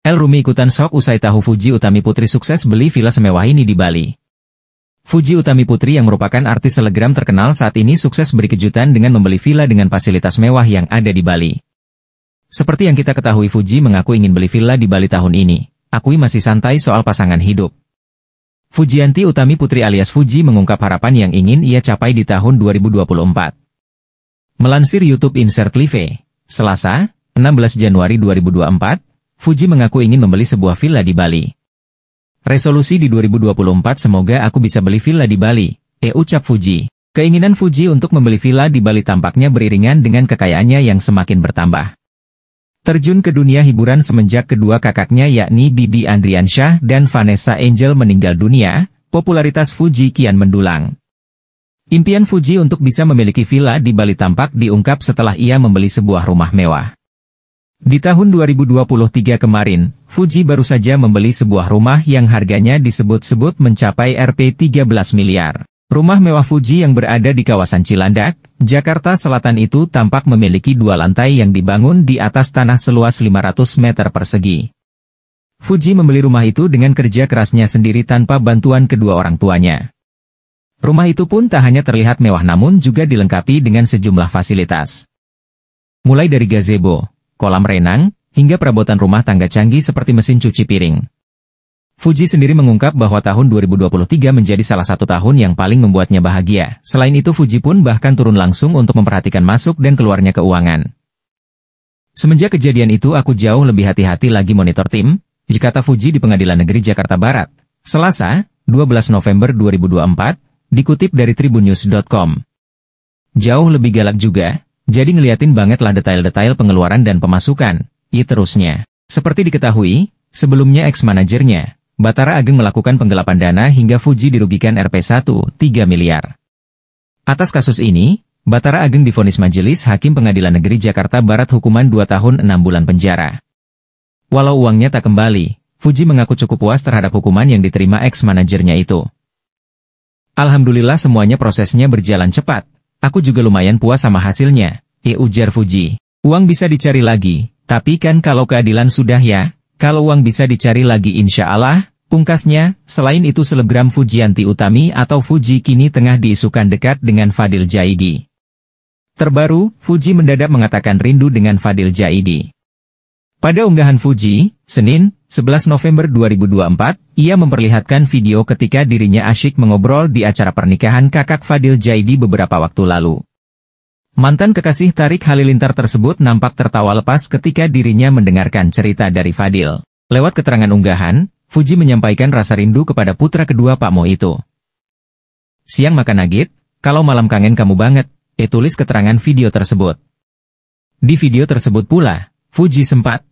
El Rumi ikutan sok usai tahu Fuji Utami Putri sukses beli villa semewah ini di Bali. Fuji Utami Putri yang merupakan artis selegram terkenal saat ini sukses beri kejutan dengan membeli villa dengan fasilitas mewah yang ada di Bali. Seperti yang kita ketahui Fuji mengaku ingin beli villa di Bali tahun ini, akui masih santai soal pasangan hidup. Fujianti Utami Putri alias Fuji mengungkap harapan yang ingin ia capai di tahun 2024. Melansir YouTube Insert Live, Selasa, 16 Januari 2024, Fuji mengaku ingin membeli sebuah villa di Bali. Resolusi di 2024 semoga aku bisa beli villa di Bali, eh ucap Fuji. Keinginan Fuji untuk membeli villa di Bali tampaknya beriringan dengan kekayaannya yang semakin bertambah. Terjun ke dunia hiburan semenjak kedua kakaknya yakni Bibi Andriansyah dan Vanessa Angel meninggal dunia, popularitas Fuji kian mendulang. Impian Fuji untuk bisa memiliki villa di Bali tampak diungkap setelah ia membeli sebuah rumah mewah. Di tahun 2023 kemarin, Fuji baru saja membeli sebuah rumah yang harganya disebut-sebut mencapai Rp 13 miliar. Rumah mewah Fuji yang berada di kawasan Cilandak, Jakarta Selatan itu tampak memiliki dua lantai yang dibangun di atas tanah seluas 500 meter persegi. Fuji membeli rumah itu dengan kerja kerasnya sendiri tanpa bantuan kedua orang tuanya. Rumah itu pun tak hanya terlihat mewah namun juga dilengkapi dengan sejumlah fasilitas. Mulai dari gazebo, kolam renang, hingga perabotan rumah tangga canggih seperti mesin cuci piring. Fuji sendiri mengungkap bahwa tahun 2023 menjadi salah satu tahun yang paling membuatnya bahagia. Selain itu Fuji pun bahkan turun langsung untuk memperhatikan masuk dan keluarnya keuangan. Semenjak kejadian itu aku jauh lebih hati-hati lagi monitor tim, jikata Fuji di Pengadilan Negeri Jakarta Barat. Selasa, 12 November 2024, dikutip dari tribunnews.com. Jauh lebih galak juga, jadi ngeliatin banget lah detail-detail pengeluaran dan pemasukan, i iya terusnya. Seperti diketahui, sebelumnya ex-manajernya, Batara Ageng melakukan penggelapan dana hingga Fuji dirugikan Rp1, 3 miliar. Atas kasus ini, Batara Ageng difonis Majelis Hakim Pengadilan Negeri Jakarta Barat hukuman 2 tahun 6 bulan penjara. Walau uangnya tak kembali, Fuji mengaku cukup puas terhadap hukuman yang diterima ex-manajernya itu. Alhamdulillah semuanya prosesnya berjalan cepat, Aku juga lumayan puas sama hasilnya, ya ujar Fuji. Uang bisa dicari lagi, tapi kan kalau keadilan sudah ya, kalau uang bisa dicari lagi insya Allah, pungkasnya, selain itu selebgram Fujianti Utami atau Fuji kini tengah diisukan dekat dengan Fadil Jaidi. Terbaru, Fuji mendadak mengatakan rindu dengan Fadil Jaidi. Pada unggahan Fuji, Senin, 11 November 2024, ia memperlihatkan video ketika dirinya asyik mengobrol di acara pernikahan kakak Fadil Jaidi beberapa waktu lalu. Mantan kekasih Tarik Halilintar tersebut nampak tertawa lepas ketika dirinya mendengarkan cerita dari Fadil. Lewat keterangan unggahan, Fuji menyampaikan rasa rindu kepada putra kedua Pak Mo itu. Siang makan nagit, kalau malam kangen kamu banget, eh tulis keterangan video tersebut. Di video tersebut pula, Fuji sempat